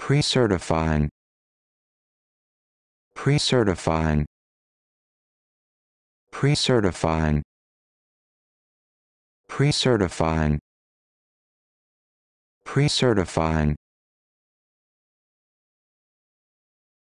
pre-certifying pre-certifying pre-certifying pre-certifying pre-certifying